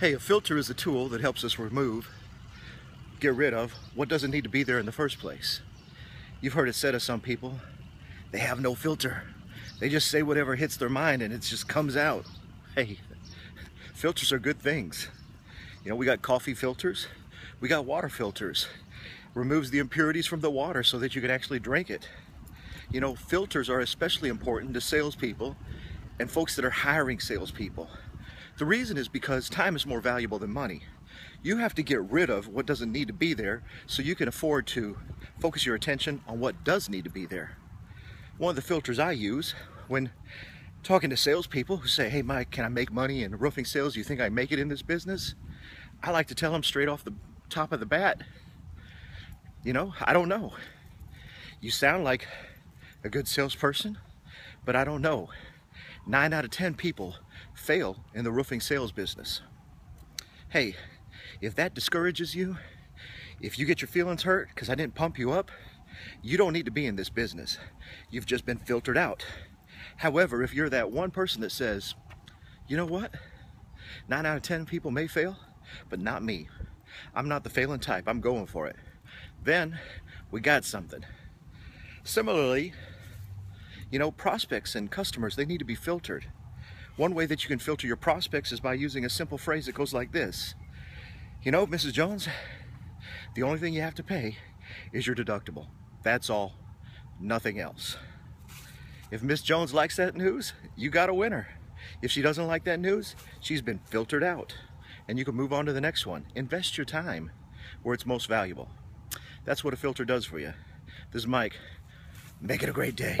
Hey, a filter is a tool that helps us remove, get rid of, what doesn't need to be there in the first place. You've heard it said of some people, they have no filter. They just say whatever hits their mind and it just comes out. Hey, filters are good things. You know, we got coffee filters, we got water filters. Removes the impurities from the water so that you can actually drink it. You know, filters are especially important to salespeople and folks that are hiring salespeople. The reason is because time is more valuable than money. You have to get rid of what doesn't need to be there so you can afford to focus your attention on what does need to be there. One of the filters I use when talking to salespeople who say, hey Mike, can I make money in roofing sales? Do you think I make it in this business? I like to tell them straight off the top of the bat, you know, I don't know. You sound like a good salesperson, but I don't know nine out of 10 people fail in the roofing sales business. Hey, if that discourages you, if you get your feelings hurt because I didn't pump you up, you don't need to be in this business. You've just been filtered out. However, if you're that one person that says, you know what? Nine out of 10 people may fail, but not me. I'm not the failing type. I'm going for it. Then we got something. Similarly, you know, prospects and customers, they need to be filtered. One way that you can filter your prospects is by using a simple phrase that goes like this. You know, Mrs. Jones, the only thing you have to pay is your deductible. That's all, nothing else. If Miss Jones likes that news, you got a winner. If she doesn't like that news, she's been filtered out. And you can move on to the next one. Invest your time where it's most valuable. That's what a filter does for you. This is Mike. Make it a great day.